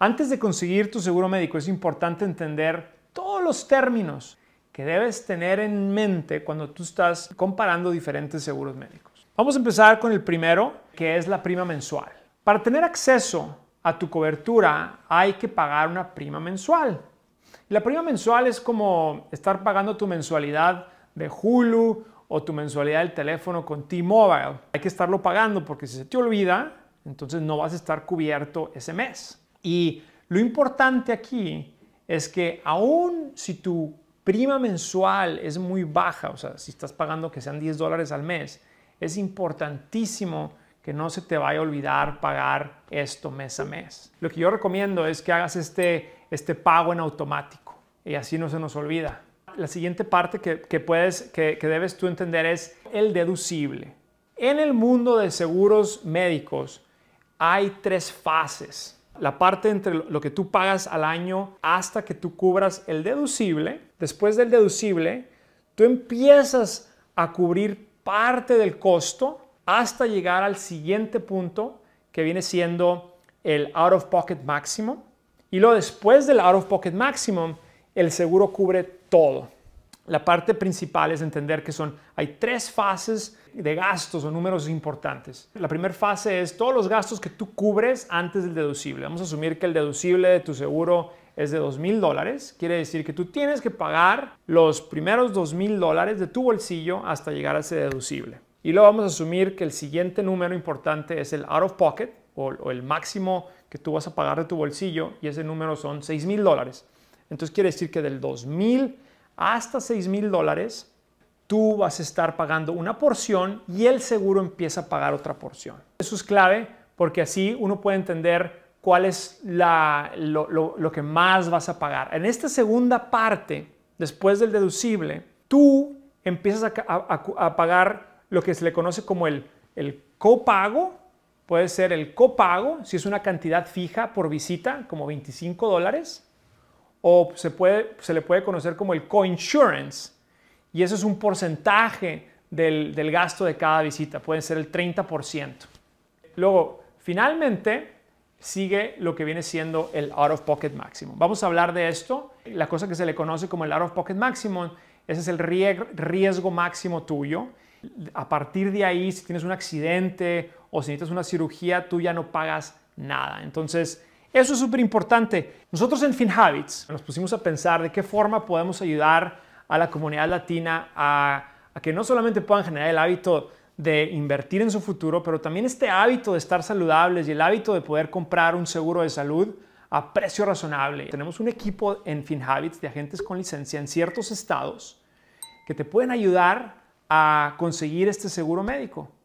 Antes de conseguir tu seguro médico es importante entender todos los términos que debes tener en mente cuando tú estás comparando diferentes seguros médicos. Vamos a empezar con el primero, que es la prima mensual. Para tener acceso a tu cobertura hay que pagar una prima mensual. La prima mensual es como estar pagando tu mensualidad de Hulu o tu mensualidad del teléfono con T-Mobile. Hay que estarlo pagando porque si se te olvida, entonces no vas a estar cubierto ese mes. Y lo importante aquí es que aún si tu prima mensual es muy baja, o sea, si estás pagando que sean 10 dólares al mes, es importantísimo que no se te vaya a olvidar pagar esto mes a mes. Lo que yo recomiendo es que hagas este, este pago en automático y así no se nos olvida. La siguiente parte que, puedes, que debes tú entender es el deducible. En el mundo de seguros médicos hay tres fases la parte entre lo que tú pagas al año hasta que tú cubras el deducible. Después del deducible, tú empiezas a cubrir parte del costo hasta llegar al siguiente punto que viene siendo el out of pocket máximo. Y luego después del out of pocket máximo, el seguro cubre todo. La parte principal es entender que son, hay tres fases de gastos o números importantes. La primera fase es todos los gastos que tú cubres antes del deducible. Vamos a asumir que el deducible de tu seguro es de $2,000 dólares. Quiere decir que tú tienes que pagar los primeros $2,000 dólares de tu bolsillo hasta llegar a ese deducible. Y luego vamos a asumir que el siguiente número importante es el out of pocket o, el máximo que tú vas a pagar de tu bolsillo y ese número son $6,000 dólares. Entonces quiere decir que del 2000 hasta 6 mil dólares, tú vas a estar pagando una porción y el seguro empieza a pagar otra porción. Eso es clave porque así uno puede entender cuál es lo, que más vas a pagar. En esta segunda parte, después del deducible, tú empiezas a, pagar lo que se le conoce como el, el copago, puede ser el copago, si es una cantidad fija por visita, como 25 dólares, o se, puede, se le puede conocer como el coinsurance, y eso es un porcentaje del, del gasto de cada visita, Puede ser el 30%. Luego, finalmente, sigue lo que viene siendo el out of pocket máximo. Vamos a hablar de esto. La cosa que se le conoce como el out of pocket máximo, ese es el riesgo máximo tuyo. A partir de ahí, si tienes un accidente o si necesitas una cirugía, tú ya no pagas nada. Entonces, eso es súper importante. Nosotros en FinHabits nos pusimos a pensar de qué forma podemos ayudar a la comunidad latina a, que no solamente puedan generar el hábito de invertir en su futuro, pero también este hábito de estar saludables y el hábito de poder comprar un seguro de salud a precio razonable. Tenemos un equipo en FinHabits de agentes con licencia en ciertos estados que te pueden ayudar a conseguir este seguro médico.